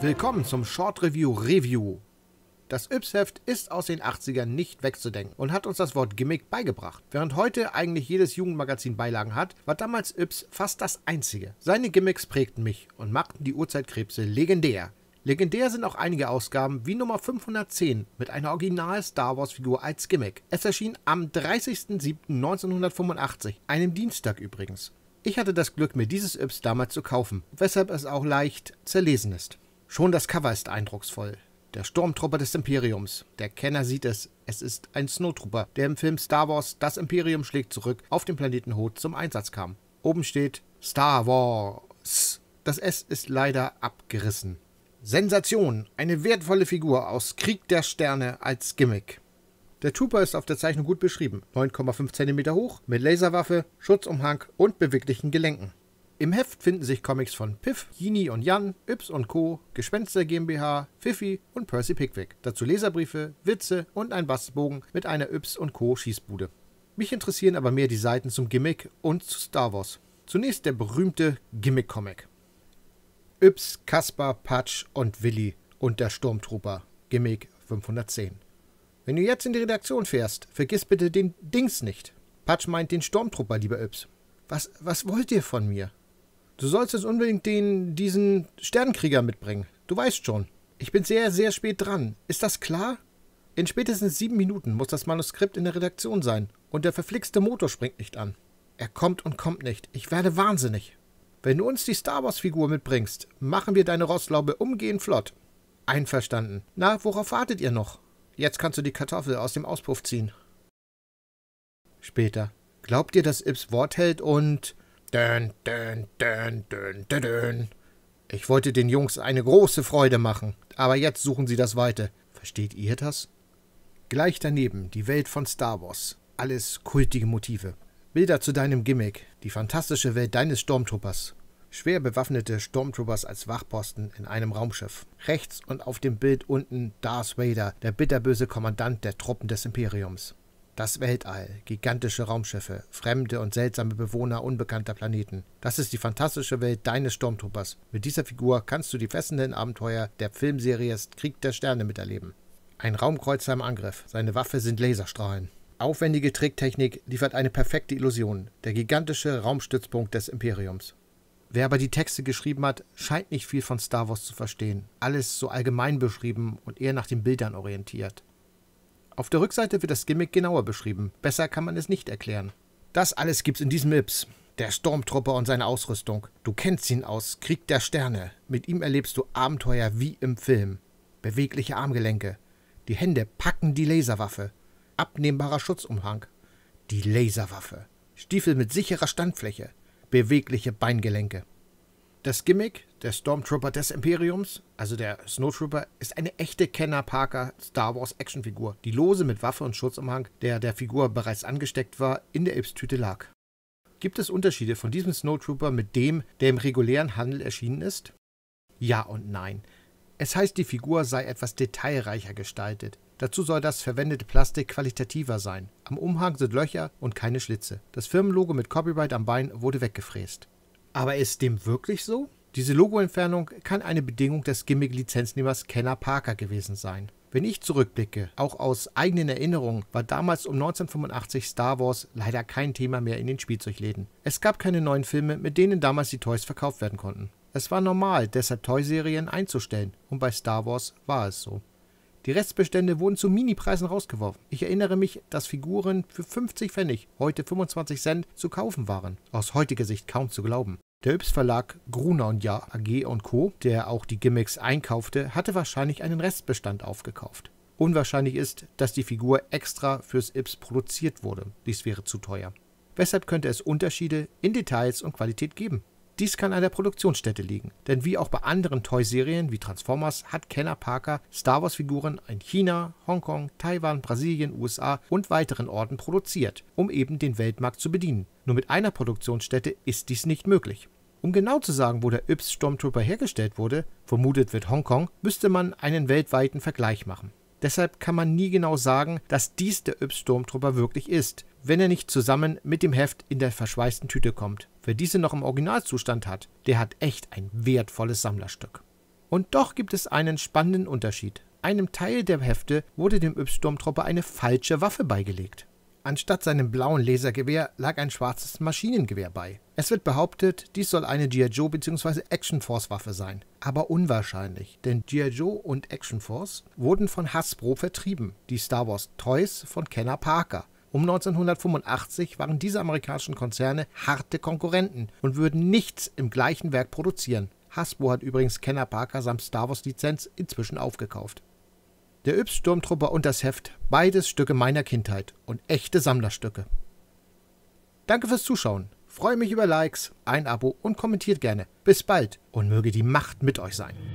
Willkommen zum Short Review Review. Das Yps-Heft ist aus den 80ern nicht wegzudenken und hat uns das Wort Gimmick beigebracht. Während heute eigentlich jedes Jugendmagazin Beilagen hat, war damals Yps fast das einzige. Seine Gimmicks prägten mich und machten die Urzeitkrebse legendär. Legendär sind auch einige Ausgaben wie Nummer 510 mit einer original Star Wars Figur als Gimmick. Es erschien am 30.07.1985, einem Dienstag übrigens. Ich hatte das Glück, mir dieses Yps damals zu kaufen, weshalb es auch leicht zerlesen ist. Schon das Cover ist eindrucksvoll. Der Sturmtrupper des Imperiums. Der Kenner sieht es. Es ist ein Snowtrooper, der im Film Star Wars Das Imperium schlägt zurück auf dem Planeten Hoth zum Einsatz kam. Oben steht Star Wars. Das S ist leider abgerissen. Sensation! Eine wertvolle Figur aus Krieg der Sterne als Gimmick. Der Trooper ist auf der Zeichnung gut beschrieben. 9,5 cm hoch, mit Laserwaffe, Schutzumhang und beweglichen Gelenken. Im Heft finden sich Comics von Piff, Jini und Jan, Yps und Co., Gespenster GmbH, Fifi und Percy Pickwick. Dazu Leserbriefe, Witze und ein Bastbogen mit einer Yps und Co. Schießbude. Mich interessieren aber mehr die Seiten zum Gimmick und zu Star Wars. Zunächst der berühmte Gimmick-Comic. Yps, Kaspar, Patsch und Willi und der Sturmtrupper. Gimmick 510. Wenn du jetzt in die Redaktion fährst, vergiss bitte den Dings nicht. Patsch meint den Sturmtrupper, lieber Yps. Was, was wollt ihr von mir? Du sollst jetzt unbedingt den, diesen Sternenkrieger mitbringen. Du weißt schon. Ich bin sehr, sehr spät dran. Ist das klar? In spätestens sieben Minuten muss das Manuskript in der Redaktion sein. Und der verflixte Motor springt nicht an. Er kommt und kommt nicht. Ich werde wahnsinnig. Wenn du uns die Star Wars-Figur mitbringst, machen wir deine Rosslaube umgehend flott. Einverstanden. Na, worauf wartet ihr noch? Jetzt kannst du die Kartoffel aus dem Auspuff ziehen. Später. Glaubt ihr, dass Ibs Wort hält und Dön, dön, dön, dön, dön. Ich wollte den Jungs eine große Freude machen, aber jetzt suchen sie das Weite. Versteht ihr das? Gleich daneben die Welt von Star Wars. Alles kultige Motive. Bilder zu deinem Gimmick, die fantastische Welt deines Sturmtruppers. Schwer bewaffnete Sturmtruppers als Wachposten in einem Raumschiff. Rechts und auf dem Bild unten Darth Vader, der bitterböse Kommandant der Truppen des Imperiums. Das Weltall, gigantische Raumschiffe, fremde und seltsame Bewohner unbekannter Planeten. Das ist die fantastische Welt deines Sturmtruppers. Mit dieser Figur kannst du die fesselnden Abenteuer der Filmserie Krieg der Sterne miterleben. Ein Raumkreuzer im Angriff. Seine Waffe sind Laserstrahlen. Aufwendige Tricktechnik liefert eine perfekte Illusion. Der gigantische Raumstützpunkt des Imperiums. Wer aber die Texte geschrieben hat, scheint nicht viel von Star Wars zu verstehen. Alles so allgemein beschrieben und eher nach den Bildern orientiert. Auf der Rückseite wird das Gimmick genauer beschrieben. Besser kann man es nicht erklären. Das alles gibt's in diesem Mips. Der Stormtrooper und seine Ausrüstung. Du kennst ihn aus Krieg der Sterne. Mit ihm erlebst du Abenteuer wie im Film. Bewegliche Armgelenke. Die Hände packen die Laserwaffe. Abnehmbarer Schutzumhang. Die Laserwaffe. Stiefel mit sicherer Standfläche. Bewegliche Beingelenke. Das Gimmick der Stormtrooper des Imperiums, also der Snowtrooper, ist eine echte Kenner Parker Star Wars Actionfigur, die lose mit Waffe und Schutzumhang, der der Figur bereits angesteckt war, in der Elbstüte lag. Gibt es Unterschiede von diesem Snowtrooper mit dem, der im regulären Handel erschienen ist? Ja und nein. Es heißt, die Figur sei etwas detailreicher gestaltet. Dazu soll das verwendete Plastik qualitativer sein. Am Umhang sind Löcher und keine Schlitze. Das Firmenlogo mit Copyright am Bein wurde weggefräst. Aber ist dem wirklich so? Diese Logoentfernung kann eine Bedingung des Gimmick-Lizenznehmers Kenner Parker gewesen sein. Wenn ich zurückblicke, auch aus eigenen Erinnerungen, war damals um 1985 Star Wars leider kein Thema mehr in den Spielzeugläden. Es gab keine neuen Filme, mit denen damals die Toys verkauft werden konnten. Es war normal, deshalb Toyserien einzustellen, und bei Star Wars war es so. Die Restbestände wurden zu Minipreisen rausgeworfen. Ich erinnere mich, dass Figuren für 50 Pfennig, heute 25 Cent, zu kaufen waren. Aus heutiger Sicht kaum zu glauben. Der Yps-Verlag Gruner und Jahr AG und Co., der auch die Gimmicks einkaufte, hatte wahrscheinlich einen Restbestand aufgekauft. Unwahrscheinlich ist, dass die Figur extra fürs Yps produziert wurde. Dies wäre zu teuer. Weshalb könnte es Unterschiede in Details und Qualität geben? Dies kann an der Produktionsstätte liegen, denn wie auch bei anderen Toy-Serien wie Transformers hat Kenner Parker Star Wars-Figuren in China, Hongkong, Taiwan, Brasilien, USA und weiteren Orten produziert, um eben den Weltmarkt zu bedienen. Nur mit einer Produktionsstätte ist dies nicht möglich. Um genau zu sagen, wo der Yps Stormtrooper hergestellt wurde, vermutet wird Hongkong, müsste man einen weltweiten Vergleich machen. Deshalb kann man nie genau sagen, dass dies der y sturmtrupper wirklich ist, wenn er nicht zusammen mit dem Heft in der verschweißten Tüte kommt. Wer diese noch im Originalzustand hat, der hat echt ein wertvolles Sammlerstück. Und doch gibt es einen spannenden Unterschied. Einem Teil der Hefte wurde dem y sturmtrupper eine falsche Waffe beigelegt. Anstatt seinem blauen Lasergewehr lag ein schwarzes Maschinengewehr bei. Es wird behauptet, dies soll eine G.I. Joe bzw. Action Force Waffe sein. Aber unwahrscheinlich, denn G.I. Joe und Action Force wurden von Hasbro vertrieben, die Star Wars Toys von Kenner Parker. Um 1985 waren diese amerikanischen Konzerne harte Konkurrenten und würden nichts im gleichen Werk produzieren. Hasbro hat übrigens Kenner Parker samt Star Wars Lizenz inzwischen aufgekauft. Der Yps-Sturmtrupper und das Heft, beides Stücke meiner Kindheit und echte Sammlerstücke. Danke fürs Zuschauen. Freue mich über Likes, ein Abo und kommentiert gerne. Bis bald und möge die Macht mit euch sein.